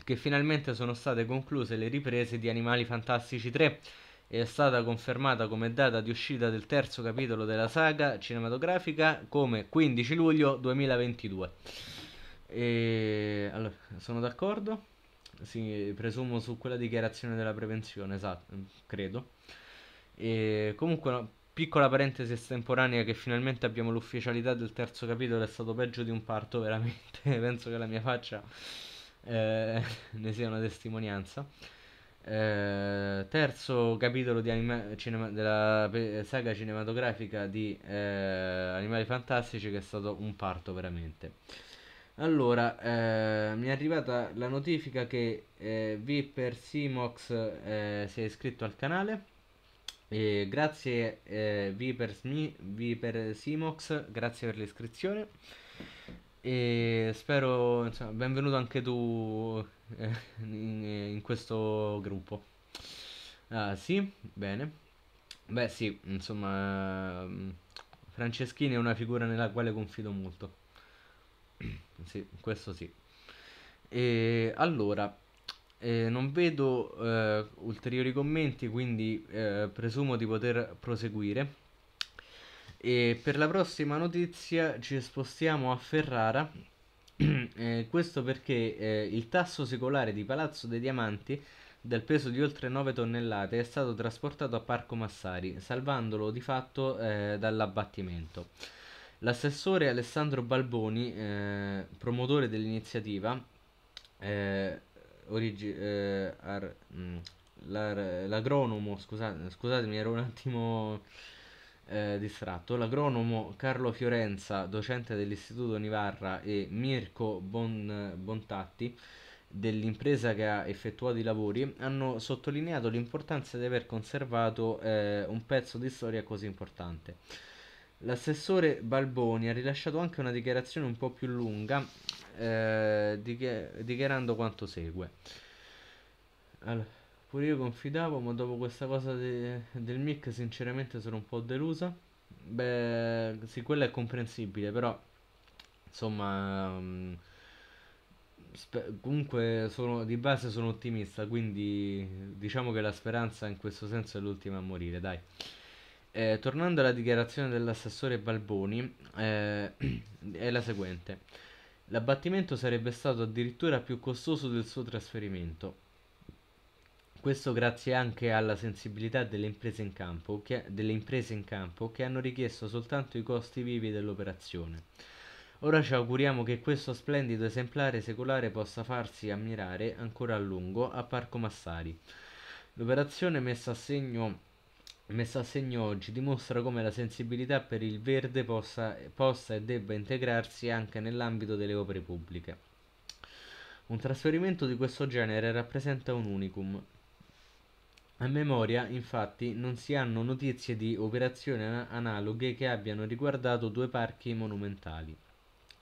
[SPEAKER 1] che finalmente sono state concluse le riprese di Animali Fantastici 3 e è stata confermata come data di uscita del terzo capitolo della saga cinematografica come 15 luglio 2022. E... Allora, sono d'accordo? sì, presumo su quella dichiarazione della prevenzione, esatto, mm, credo. E comunque una piccola parentesi estemporanea che finalmente abbiamo l'ufficialità del terzo capitolo, è stato peggio di un parto veramente, penso che la mia faccia eh, ne sia una testimonianza. Eh, terzo capitolo anima- cinema- della pe- saga cinematografica di eh, Animali Fantastici che è stato un parto veramente. Allora, eh, mi è arrivata la notifica che eh, Viper Simox eh, si è iscritto al canale. E grazie eh, Viper, Smi, Viper Simox, grazie per l'iscrizione. E spero, insomma, benvenuto anche tu eh, in, in, questo gruppo. Ah, sì, bene. Beh, sì, insomma, mm, Franceschini è una figura nella quale confido molto. Mm, sì, questo sì. E allora, eh, non vedo eh, ulteriori commenti, quindi eh, presumo di poter proseguire. E per la prossima notizia ci spostiamo a Ferrara. Eh, questo perché eh, il tasso secolare di Palazzo dei Diamanti del peso di oltre 9 tonnellate è stato trasportato a Parco Massari, salvandolo di fatto eh, dall'abbattimento. L'assessore Alessandro Balboni, eh, promotore dell'iniziativa, eh, origi- eh, ar- mh, mm, l'ar- l'agronomo, scusa- scusatemi, ero un attimo eh, distratto, l'agronomo Carlo Fiorenza, docente dell'Istituto Nivarra, e Mirko bon- Bontatti, dell'impresa che ha effettuato i lavori hanno sottolineato l'importanza di aver conservato eh, un pezzo di storia così importante. L'assessore Balboni ha rilasciato anche una dichiarazione un po' più lunga eh, dichiarando quanto segue. Allora, pure io confidavo, ma dopo questa cosa de del mic sinceramente sono un po' delusa. Beh, sì, quella è comprensibile, però insomma... Mh, mm, comunque sono, di base sono ottimista, quindi diciamo che la speranza in questo senso è l'ultima a morire, dai. Eh, tornando alla dichiarazione dell'assessore Balboni, eh, è la seguente. L'abbattimento sarebbe stato addirittura più costoso del suo trasferimento. Questo grazie anche alla sensibilità delle imprese in campo che, imprese in campo, che hanno richiesto soltanto i costi vivi dell'operazione. Ora ci auguriamo che questo splendido esemplare secolare possa farsi ammirare ancora a lungo a Parco Massari. L'operazione messa a segno messa a segno oggi dimostra come la sensibilità per il verde possa, possa e debba integrarsi anche nell'ambito delle opere pubbliche. Un trasferimento di questo genere rappresenta un unicum. A memoria, infatti, non si hanno notizie di operazioni analoghe che abbiano riguardato due parchi monumentali,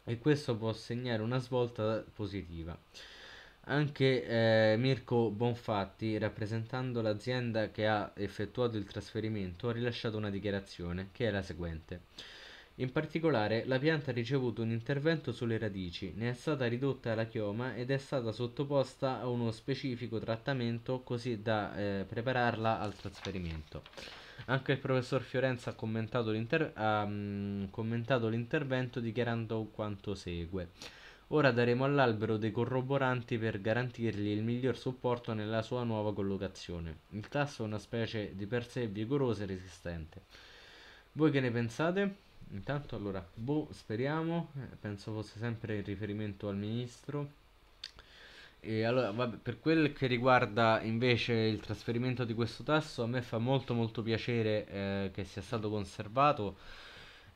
[SPEAKER 1] e questo può segnare una svolta positiva. Anche eh, Mirko Bonfatti, rappresentando l'azienda che ha effettuato il trasferimento, ha rilasciato una dichiarazione che è la seguente. In particolare, la pianta ha ricevuto un intervento sulle radici, ne è stata ridotta la chioma ed è stata sottoposta a uno specifico trattamento così da eh, prepararla al trasferimento. Anche il professor Fiorenza ha commentato, ha, mh, mm, commentato l'intervento dichiarando quanto segue. Ora daremo all'albero dei corroboranti per garantirgli il miglior supporto nella sua nuova collocazione. Il tasso è una specie di per sé vigorosa e resistente. Voi che ne pensate? Intanto allora, boh, speriamo, eh, penso fosse sempre in riferimento al ministro. E allora, vabbè, per quel che riguarda invece il trasferimento di questo tasso, a me fa molto molto piacere eh, che sia stato conservato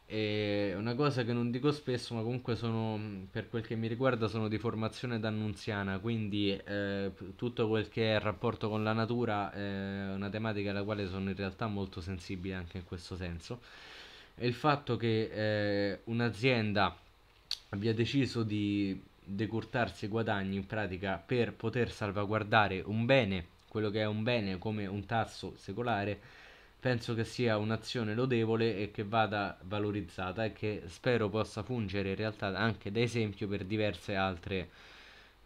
[SPEAKER 1] e una cosa che non dico spesso, ma comunque sono, per quel che mi riguarda, sono di formazione dannunziana, quindi eh, tutto quel che è il rapporto con la natura eh, è una tematica alla quale sono in realtà molto sensibile anche in questo senso. E il fatto che eh, un'azienda abbia deciso di decurtarsi i guadagni in pratica per poter salvaguardare un bene, quello che è un bene come un tasso secolare, penso che sia un'azione lodevole e che vada valorizzata e che spero possa fungere in realtà anche da esempio per diverse altre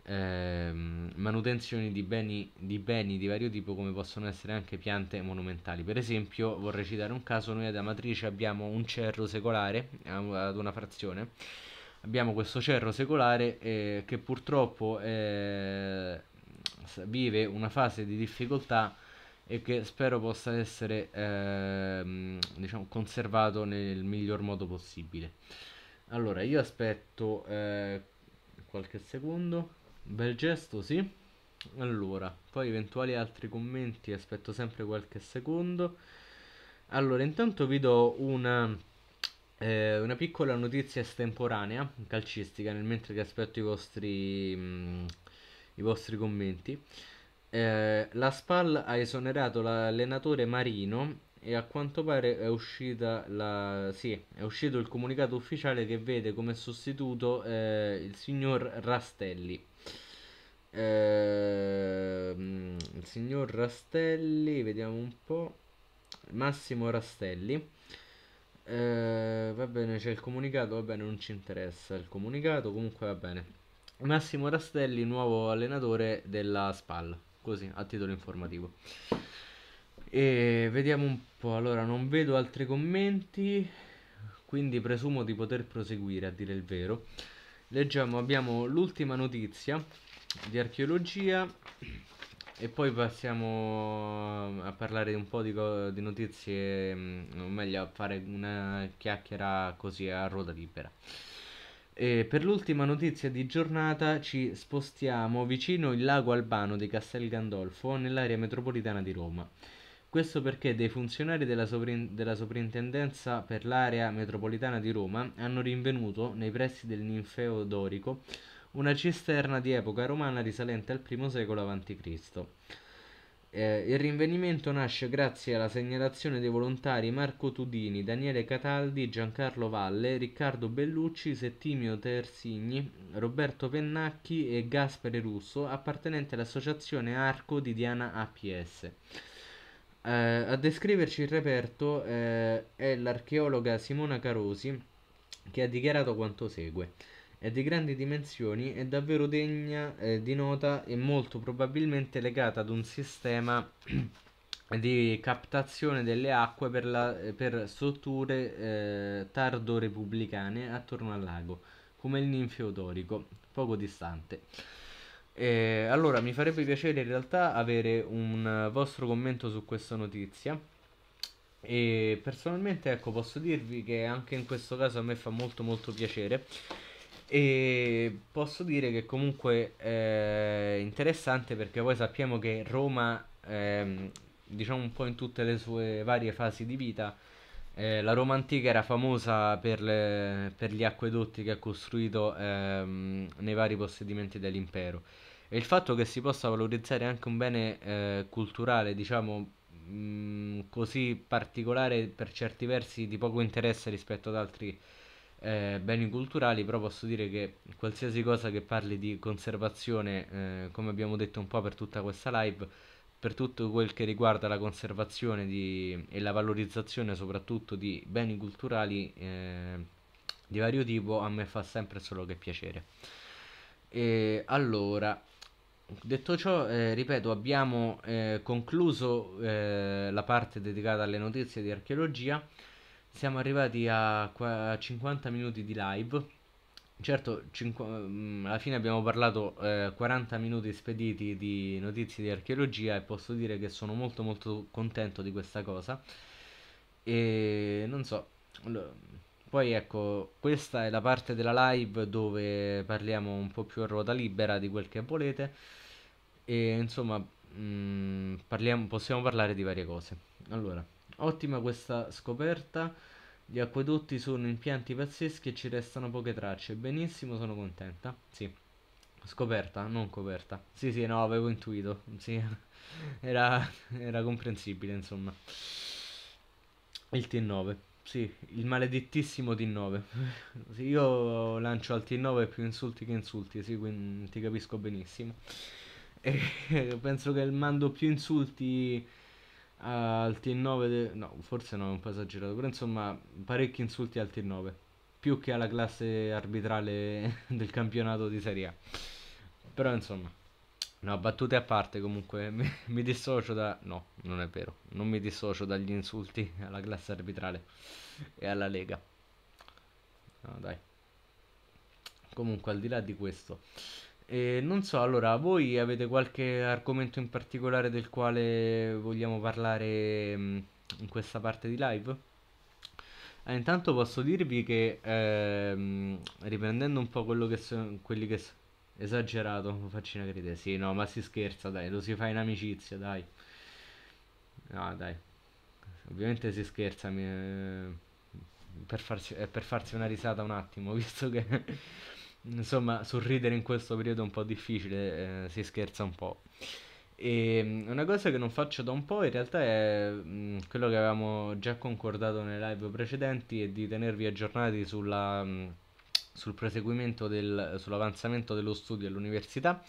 [SPEAKER 1] ehm, manutenzioni di beni, di beni di vario tipo come possono essere anche piante monumentali. Per esempio vorrei citare un caso, noi ad Amatrice abbiamo un cerro secolare ad una frazione, abbiamo questo cerro secolare eh, che purtroppo eh, vive una fase di difficoltà e che spero possa essere ehm, diciamo, conservato nel miglior modo possibile. Allora, io aspetto eh, qualche secondo. Bel gesto, sì. Allora, poi eventuali altri commenti, aspetto sempre qualche secondo. Allora, intanto vi do una, eh, una piccola notizia estemporanea calcistica, nel mentre che aspetto i vostri, mh, mm, i vostri commenti. Eh, la SPAL ha esonerato l'allenatore Marino e a quanto pare è, la, sì, è, uscito il comunicato ufficiale che vede come sostituto eh, il signor Rastelli. Eh, il signor Rastelli, vediamo un po'. Massimo Rastelli. Eh, va bene, c'è il comunicato, va bene, non ci interessa il comunicato, comunque va bene. Massimo Rastelli, nuovo allenatore della SPAL così a titolo informativo. E vediamo un po', allora non vedo altri commenti, quindi presumo di poter proseguire a dire il vero. Leggiamo, abbiamo l'ultima notizia di archeologia e poi passiamo a parlare un po' di, di notizie, mm, o meglio a fare una chiacchiera così a ruota libera. E per l'ultima notizia di giornata ci spostiamo vicino il lago Albano di Castel Gandolfo nell'area metropolitana di Roma. Questo perché dei funzionari della, sovrin- della sovrintendenza per l'area metropolitana di Roma hanno rinvenuto nei pressi del ninfeo dorico una cisterna di epoca romana risalente al I secolo a.C. Eh, il rinvenimento nasce grazie alla segnalazione dei volontari Marco Tudini, Daniele Cataldi, Giancarlo Valle, Riccardo Bellucci, Settimio Tersigni, Roberto Pennacchi e Gaspere Russo, appartenenti all'associazione Arco di Diana APS. Eh, a descriverci il reperto eh, è l'archeologa Simona Carosi che ha dichiarato quanto segue. È di grandi dimensioni, è davvero degna eh, di nota e molto probabilmente legata ad un sistema di captazione delle acque per, la, per strutture eh, tardo-repubblicane attorno al lago, come il ninfeo dorico, poco distante. Eh, allora, mi farebbe piacere in realtà avere un vostro commento su questa notizia. E personalmente, ecco, posso dirvi che anche in questo caso a me fa molto molto piacere. E posso dire che comunque è eh, interessante perché poi sappiamo che Roma, ehm, diciamo un po' in tutte le sue varie fasi di vita, eh, la Roma antica era famosa per, le, per gli acquedotti che ha costruito ehm, nei vari possedimenti dell'impero. E il fatto che si possa valorizzare anche un bene eh, culturale, diciamo mh, mm, così particolare per certi versi di poco interesse rispetto ad altri eh, beni culturali, però posso dire che qualsiasi cosa che parli di conservazione, eh, come abbiamo detto un po' per tutta questa live, per tutto quel che riguarda la conservazione di, e la valorizzazione soprattutto di beni culturali eh, di vario tipo, a me fa sempre solo che piacere. E allora, Detto ciò, eh, ripeto, abbiamo eh, concluso eh, la parte dedicata alle notizie di archeologia. Siamo arrivati a 50 minuti di live. Certo, cinqu- mm, alla fine abbiamo parlato eh, 40 minuti spediti di notizie di archeologia e posso dire che sono molto molto contento di questa cosa. E non so, poi ecco, questa è la parte della live dove parliamo un po' più a ruota libera di quel che volete e insomma mh, mm, parliamo, possiamo parlare di varie cose. Allora. Ottima questa scoperta. Gli acquedotti sono impianti pazzeschi e ci restano poche tracce. Benissimo, sono contenta. Sì. Scoperta, non coperta. Sì, sì, no, avevo intuito. Sì. Era, era comprensibile, insomma. Il T9. Sì, il maledettissimo T9. Sì, io lancio al T9 più insulti che insulti, sì, quindi ti capisco benissimo. E penso che il mando più insulti al T9, de- no, forse non è un po' esagerato, però insomma parecchi insulti al T9, più che alla classe arbitrale del campionato di Serie A. Però insomma, no, battute a parte comunque, mi, mi dissocio da... no, non è vero, non mi dissocio dagli insulti alla classe arbitrale e alla Lega. No, dai. Comunque, al di là di questo... E non so, allora, voi avete qualche argomento in particolare del quale vogliamo parlare mh, mm, in questa parte di live? Ah, intanto posso dirvi che, ehm, riprendendo un po' quello che sono, quelli che sono, esagerato, facci una crede, sì, no, ma si scherza, dai, lo si fa in amicizia, dai. No, dai. Ovviamente si scherza, mi, eh, per, farsi, eh, per farsi una risata un attimo, visto che insomma, sorridere in questo periodo è un po' difficile, eh, si scherza un po'. E ehm, una cosa che non faccio da un po' in realtà è mh, mm, quello che avevamo già concordato nei live precedenti è di tenervi aggiornati sulla, mh, mm, sul proseguimento del, sull'avanzamento dello studio all'università.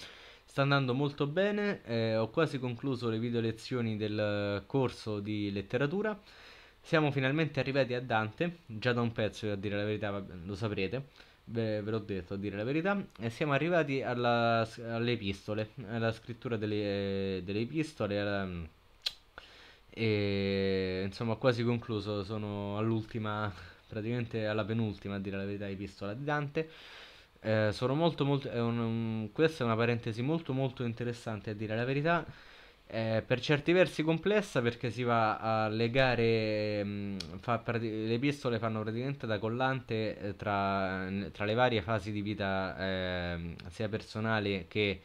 [SPEAKER 1] Sta andando molto bene, eh, ho quasi concluso le video lezioni del corso di letteratura. Siamo finalmente arrivati a Dante, già da un pezzo a dire la verità, lo saprete ve, ve l'ho detto a dire la verità, e siamo arrivati alla, alle epistole, alla scrittura delle, delle epistole. Alla, e insomma, quasi concluso, sono all'ultima, praticamente alla penultima a dire la verità, epistola di Dante. Eh, sono molto, molto. È un, un, questa è una parentesi molto, molto interessante a dire la verità eh, per certi versi complessa perché si va a legare, mh, mm, fa, le pistole fanno praticamente da collante eh, tra, tra, le varie fasi di vita eh, sia personale che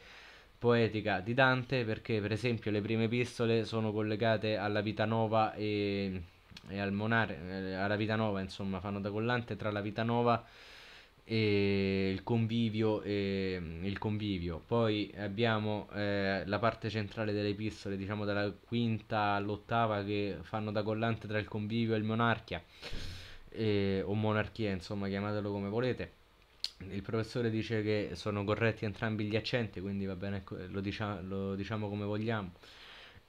[SPEAKER 1] poetica di Dante perché per esempio le prime epistole sono collegate alla vita nuova e, e al monare, eh, alla vita nuova insomma fanno da collante tra la vita nuova e e il convivio e mm, il convivio poi abbiamo eh, la parte centrale delle pistole diciamo dalla quinta all'ottava che fanno da collante tra il convivio e il monarchia eh, o monarchia insomma chiamatelo come volete il professore dice che sono corretti entrambi gli accenti quindi va bene ecco, lo, dicia- lo diciamo come vogliamo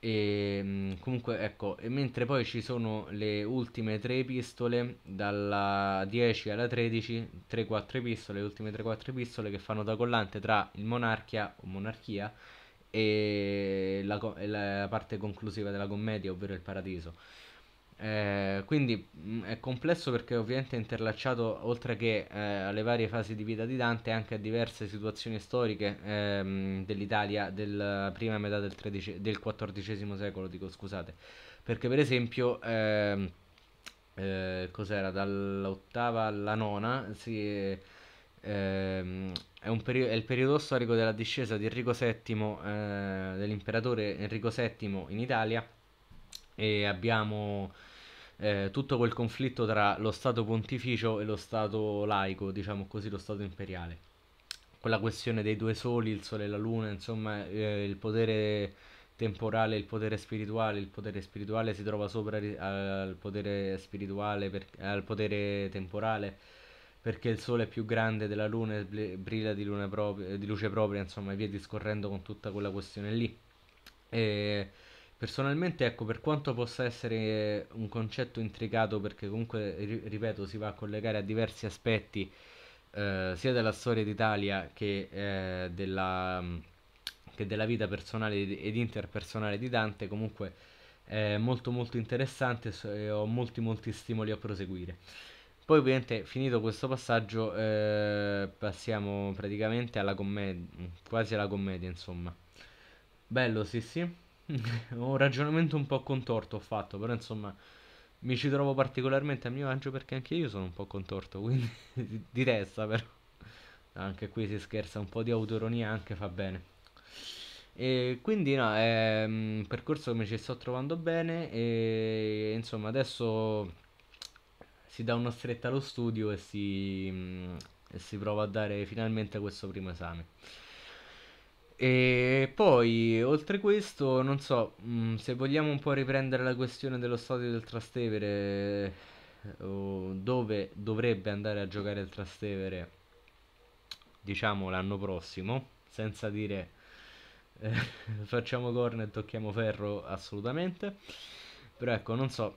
[SPEAKER 1] e ehm, comunque ecco, e mentre poi ci sono le ultime tre epistole, dalla 10 alla 13, 3-4 epistole, le ultime 3-4 epistole che fanno da collante tra il monarchia o monarchia e la, la parte conclusiva della commedia, ovvero il paradiso. Eh, quindi mh, mm, è complesso perché ovviamente è interlacciato oltre che eh, alle varie fasi di vita di Dante anche a diverse situazioni storiche ehm, dell'Italia della prima metà del, XIV XIV secolo, dico scusate, perché per esempio... Ehm, eh, cos'era dall'ottava alla nona si, ehm, è, perio- è, il periodo storico della discesa di Enrico VII eh, dell'imperatore Enrico VII in Italia e abbiamo eh, tutto quel conflitto tra lo Stato pontificio e lo Stato laico, diciamo così, lo Stato imperiale. Quella questione dei due soli, il sole e la luna, insomma, eh, il potere temporale, il potere spirituale, il potere spirituale si trova sopra ri- al potere spirituale, per- al potere temporale, perché il sole è più grande della luna e bl- brilla di, luna pro- di luce propria, insomma, e via discorrendo con tutta quella questione lì. E Personalmente, ecco, per quanto possa essere eh, un concetto intricato, perché comunque, ripeto, si va a collegare a diversi aspetti eh, sia della storia d'Italia che, eh, della, mm, che della vita personale ed interpersonale di Dante, comunque è molto molto interessante e ho molti molti stimoli a proseguire. Poi ovviamente finito questo passaggio eh, passiamo praticamente alla commedia, mm, quasi alla commedia insomma. Bello, sì sì. un ragionamento un po' contorto ho fatto, però insomma mi ci trovo particolarmente a mio agio perché anche io sono un po' contorto, quindi di testa però. Anche qui si scherza, un po' di autoronia anche fa bene. E quindi no, è ehm, un percorso che mi ci sto trovando bene e insomma adesso si dà una stretta allo studio e si, mm, e si prova a dare finalmente questo primo esame. E poi, oltre questo, non so, mh, mm, se vogliamo un po' riprendere la questione dello stadio del Trastevere, eh, dove dovrebbe andare a giocare il Trastevere, diciamo l'anno prossimo, senza dire eh, facciamo corna e tocchiamo ferro assolutamente. Però ecco, non so,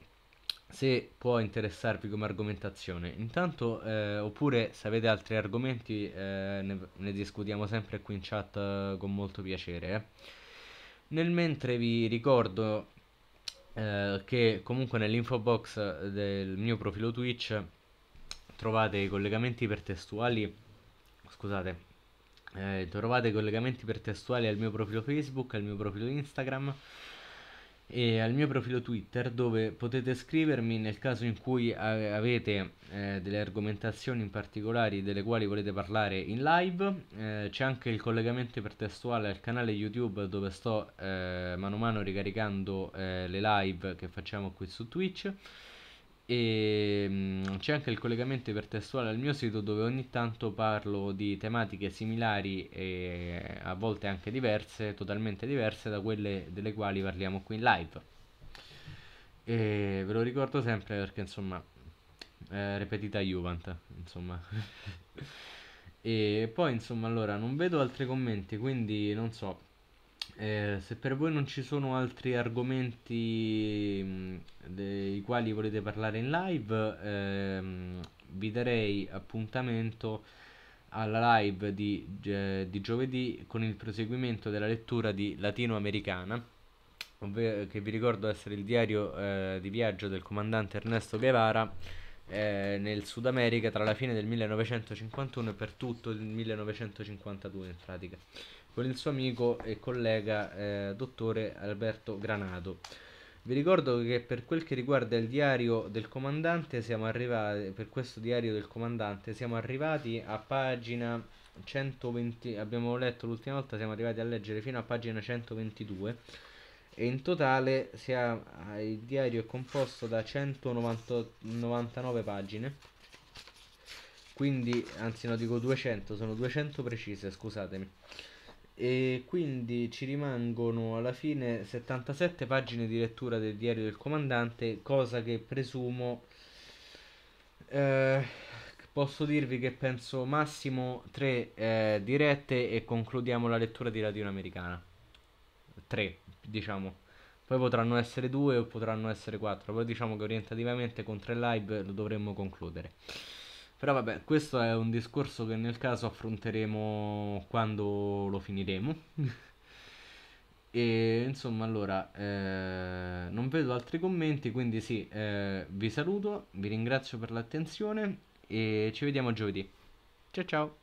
[SPEAKER 1] se può interessarvi come argomentazione. Intanto, eh, oppure se avete altri argomenti, eh, ne, ne, discutiamo sempre qui in chat eh, con molto piacere. Eh. Nel mentre vi ricordo eh, che comunque nell'info box del mio profilo Twitch trovate i collegamenti ipertestuali. Scusate. Eh, trovate i collegamenti ipertestuali al mio profilo Facebook, al mio profilo Instagram e al mio profilo Twitter dove potete scrivermi nel caso in cui eh, avete eh, delle argomentazioni in particolari delle quali volete parlare in live. Eh, c'è anche il collegamento ipertestuale al canale YouTube dove sto eh, mano a mano ricaricando eh, le live che facciamo qui su Twitch e ehm, c'è anche il collegamento ipertestuale al mio sito dove ogni tanto parlo di tematiche similari e a volte anche diverse, totalmente diverse da quelle delle quali parliamo qui in live. E ve lo ricordo sempre perché insomma eh, ripetita Juvent, insomma. e poi insomma allora non vedo altri commenti, quindi non so, eh, se per voi non ci sono altri argomenti mm, dei quali volete parlare in live, ehm, vi darei appuntamento alla live di, eh, di, giovedì con il proseguimento della lettura di Latinoamericana, che vi ricordo essere il diario eh, di viaggio del comandante Ernesto Guevara. Eh, nel Sud America tra la fine del 1951 e per tutto il 1952 in pratica con il suo amico e collega eh, dottore Alberto Granato. Vi ricordo che per quel che riguarda il diario del comandante siamo arrivati, per questo diario del comandante siamo arrivati a pagina 120, abbiamo letto l'ultima volta, siamo arrivati a leggere fino a pagina 122 e in totale sia, eh, il diario è composto da 199 pagine quindi anzi no dico 200 sono 200 precise scusatemi e quindi ci rimangono alla fine 77 pagine di lettura del diario del comandante, cosa che presumo eh, posso dirvi che penso massimo 3 eh, dirette e concludiamo la lettura di Latino Americana. 3, diciamo. Poi potranno essere 2 o potranno essere 4, però diciamo che orientativamente con 3 live lo dovremmo concludere. Però vabbè, questo è un discorso che nel caso affronteremo quando lo finiremo. e insomma, allora, eh, non vedo altri commenti, quindi sì, eh, vi saluto, vi ringrazio per l'attenzione e ci vediamo giovedì. Ciao ciao!